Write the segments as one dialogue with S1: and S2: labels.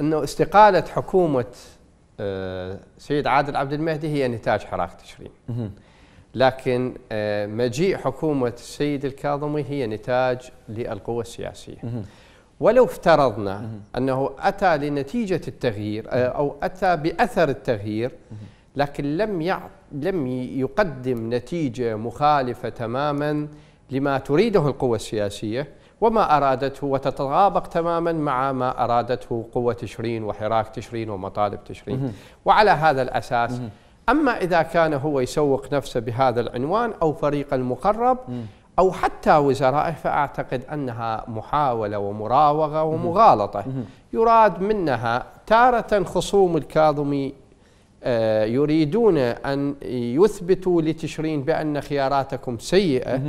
S1: انه استقاله حكومه آه، سيد عادل عبد المهدي هي نتاج حراك تشرين لكن آه، مجيء حكومه السيد الكاظمي هي نتاج للقوى السياسيه ولو افترضنا انه اتى لنتيجه التغيير آه، او اتى باثر التغيير لكن لم يع... لم يقدم نتيجه مخالفه تماما لما تريده القوى السياسيه وما أرادته وتتطابق تماما مع ما أرادته قوة تشرين وحراك تشرين ومطالب تشرين وعلى هذا الأساس أما إذا كان هو يسوق نفسه بهذا العنوان أو فريق المقرب أو حتى وزرائه فأعتقد أنها محاولة ومراوغة ومغالطة يراد منها تارة خصوم الكاظمي آه، يريدون أن يثبتوا لتشرين بأن خياراتكم سيئة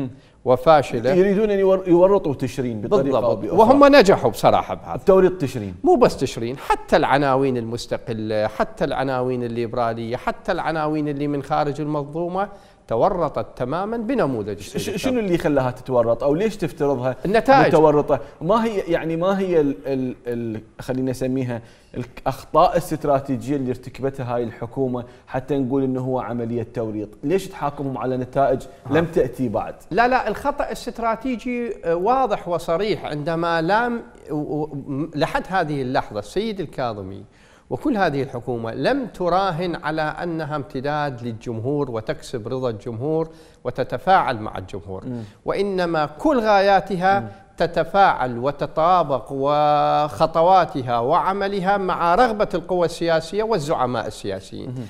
S1: وفاشله يريدون ان يورطوا تشرين بطريقه بالضبط وهم نجحوا بصراحه بهذا توريط تشرين مو بس تشرين حتى العناوين المستقله حتى العناوين الليبراليه حتى العناوين اللي من خارج المنظومه تورطت تماما بنموذج شنو اللي خلاها تتورط او ليش تفترضها النتائج متورطه ما هي يعني ما هي الـ الـ الـ خلينا نسميها الاخطاء الاستراتيجيه اللي ارتكبتها هاي الحكومه حتى نقول انه هو عمليه توريط ليش تحاكمهم على نتائج آه. لم تاتي بعد لا لا الخطا الاستراتيجي آه، واضح وصريح عندما لم لحد هذه اللحظه السيد الكاظمي وكل هذه الحكومه لم تراهن على انها امتداد للجمهور وتكسب رضا الجمهور وتتفاعل مع الجمهور وانما كل غاياتها تتفاعل وتطابق وخطواتها وعملها مع رغبه القوى السياسيه والزعماء السياسيين